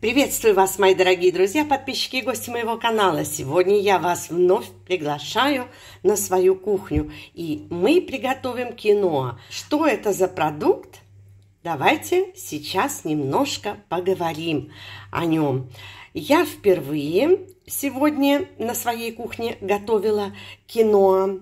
Приветствую вас, мои дорогие друзья, подписчики и гости моего канала. Сегодня я вас вновь приглашаю на свою кухню. И мы приготовим киноа. Что это за продукт? Давайте сейчас немножко поговорим о нем. Я впервые сегодня на своей кухне готовила киноа.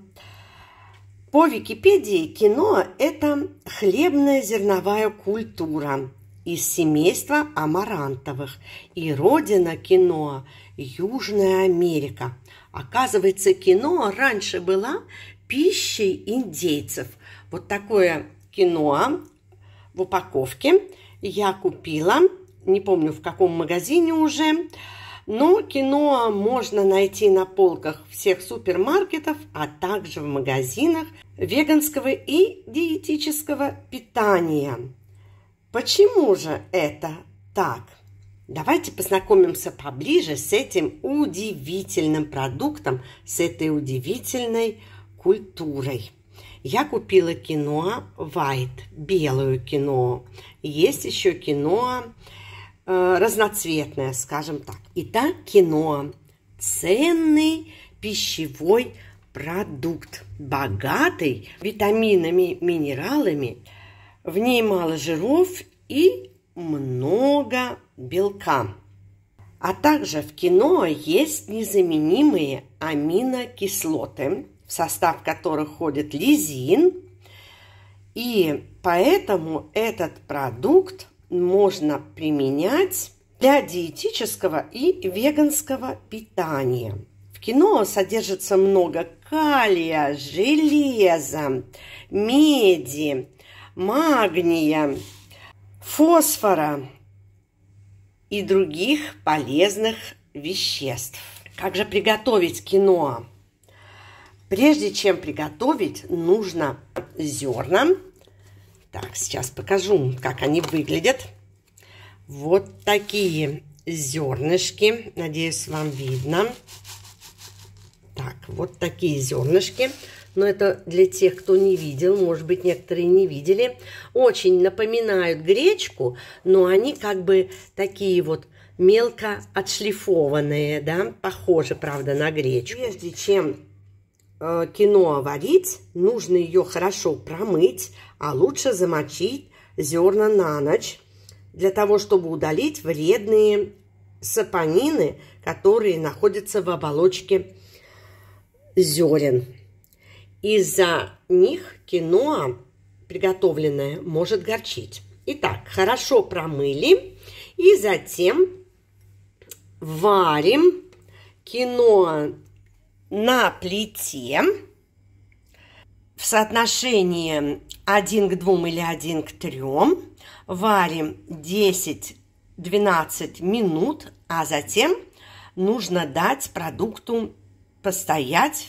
По Википедии киноа – это хлебная зерновая культура – из семейства амарантовых и родина киноа – Южная Америка. Оказывается, киноа раньше была пищей индейцев. Вот такое киноа в упаковке я купила, не помню в каком магазине уже, но киноа можно найти на полках всех супермаркетов, а также в магазинах веганского и диетического питания. Почему же это так? Давайте познакомимся поближе с этим удивительным продуктом, с этой удивительной культурой. Я купила киноа white, белую киноа. Есть еще киноа э, разноцветное, скажем так. Итак, киноа – ценный пищевой продукт, богатый витаминами, минералами – в ней мало жиров и много белка. А также в кино есть незаменимые аминокислоты, в состав которых входит лизин. И поэтому этот продукт можно применять для диетического и веганского питания. В кино содержится много калия, железа, меди, магния, фосфора и других полезных веществ. Как же приготовить киноа? Прежде чем приготовить, нужно зерна. Так, сейчас покажу, как они выглядят. Вот такие зернышки. Надеюсь, вам видно. Так, вот такие зернышки но это для тех, кто не видел, может быть, некоторые не видели, очень напоминают гречку, но они как бы такие вот мелко отшлифованные, да, похожи, правда, на гречку. Прежде чем э, киноа варить, нужно ее хорошо промыть, а лучше замочить зерна на ночь, для того, чтобы удалить вредные сапонины, которые находятся в оболочке зерен. Из-за них киноа, приготовленное, может горчить. Итак, хорошо промыли и затем варим киноа на плите в соотношении 1 к 2 или 1 к 3 варим 10-12 минут, а затем нужно дать продукту постоять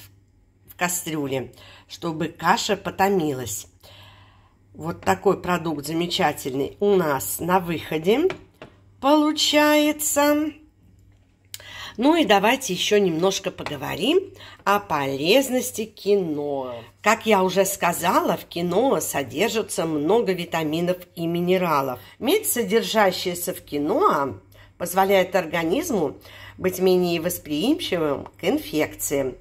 кастрюле, чтобы каша потомилась. Вот такой продукт замечательный у нас на выходе получается. Ну и давайте еще немножко поговорим о полезности кино. Как я уже сказала, в кино содержится много витаминов и минералов. Медь, содержащаяся в кино, позволяет организму быть менее восприимчивым к инфекциям,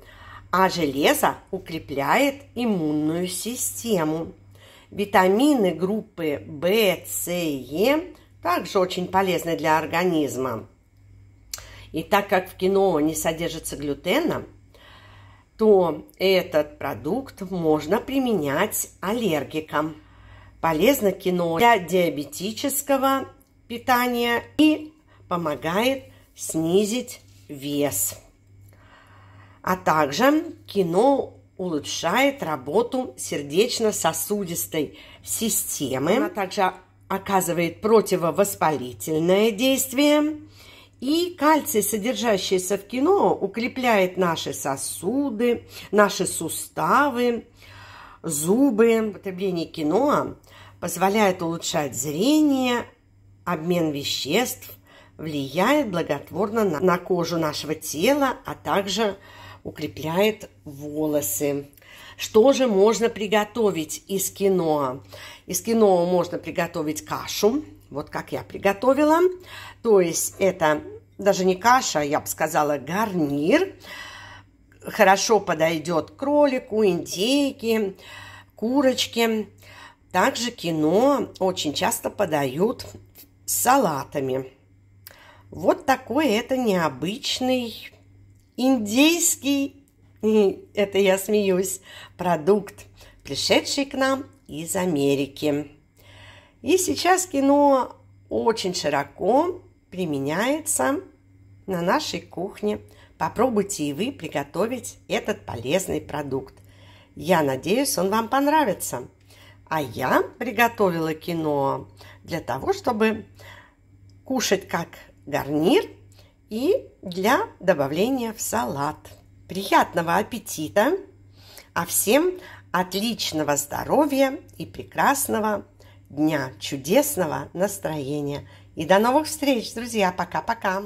а железо укрепляет иммунную систему. Витамины группы В, С, Е также очень полезны для организма. И так как в кино не содержится глютена, то этот продукт можно применять аллергикам. Полезно кино для диабетического питания и помогает снизить вес. А также кино улучшает работу сердечно-сосудистой системы. Она также оказывает противовоспалительное действие. И кальций, содержащийся в кино, укрепляет наши сосуды, наши суставы, зубы. Употребление кино позволяет улучшать зрение, обмен веществ, влияет благотворно на, на кожу нашего тела, а также укрепляет волосы. Что же можно приготовить из киноа? Из киноа можно приготовить кашу, вот как я приготовила. То есть это даже не каша, а, я бы сказала гарнир. Хорошо подойдет кролику, индейке, курочке. Также кино очень часто подают салатами. Вот такой это необычный Индийский, это я смеюсь, продукт, пришедший к нам из Америки. И сейчас кино очень широко применяется на нашей кухне. Попробуйте и вы приготовить этот полезный продукт. Я надеюсь, он вам понравится. А я приготовила кино для того, чтобы кушать как гарнир – и для добавления в салат. Приятного аппетита, а всем отличного здоровья и прекрасного дня, чудесного настроения. И до новых встреч, друзья. Пока-пока.